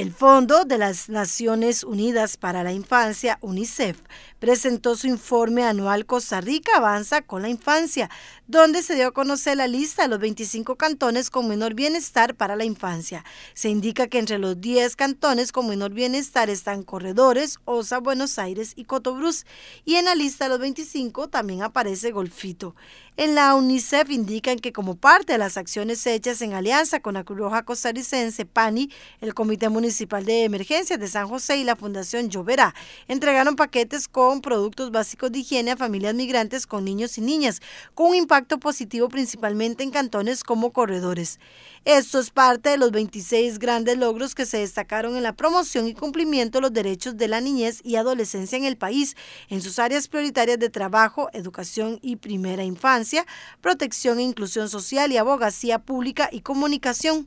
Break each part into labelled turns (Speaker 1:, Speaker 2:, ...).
Speaker 1: El Fondo de las Naciones Unidas para la Infancia, UNICEF, presentó su informe anual Costa Rica Avanza con la Infancia, donde se dio a conocer la lista de los 25 cantones con menor bienestar para la infancia. Se indica que entre los 10 cantones con menor bienestar están Corredores, Osa, Buenos Aires y Cotobruz, y en la lista de los 25 también aparece Golfito. En la UNICEF indican que como parte de las acciones hechas en alianza con la Cruz Roja Costarricense, PANI, el Comité Municipal Municipal de Emergencias de San José y la Fundación Lloverá entregaron paquetes con productos básicos de higiene a familias migrantes con niños y niñas, con un impacto positivo principalmente en cantones como corredores. Esto es parte de los 26 grandes logros que se destacaron en la promoción y cumplimiento de los derechos de la niñez y adolescencia en el país, en sus áreas prioritarias de trabajo, educación y primera infancia, protección e inclusión social y abogacía pública y comunicación.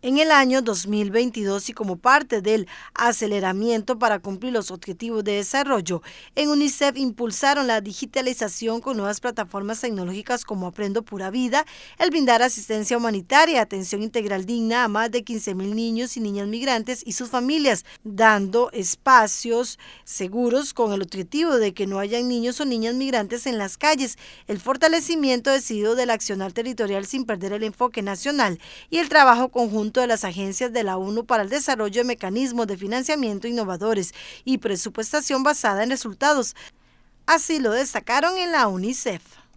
Speaker 1: En el año 2022 y como parte del aceleramiento para cumplir los objetivos de desarrollo, en UNICEF impulsaron la digitalización con nuevas plataformas tecnológicas como Aprendo Pura Vida, el brindar asistencia humanitaria, atención integral digna a más de 15.000 niños y niñas migrantes y sus familias, dando espacios seguros con el objetivo de que no hayan niños o niñas migrantes en las calles, el fortalecimiento decidido del accionar territorial sin perder el enfoque nacional y el trabajo conjunto de las agencias de la ONU para el desarrollo de mecanismos de financiamiento innovadores y presupuestación basada en resultados. Así lo destacaron en la UNICEF.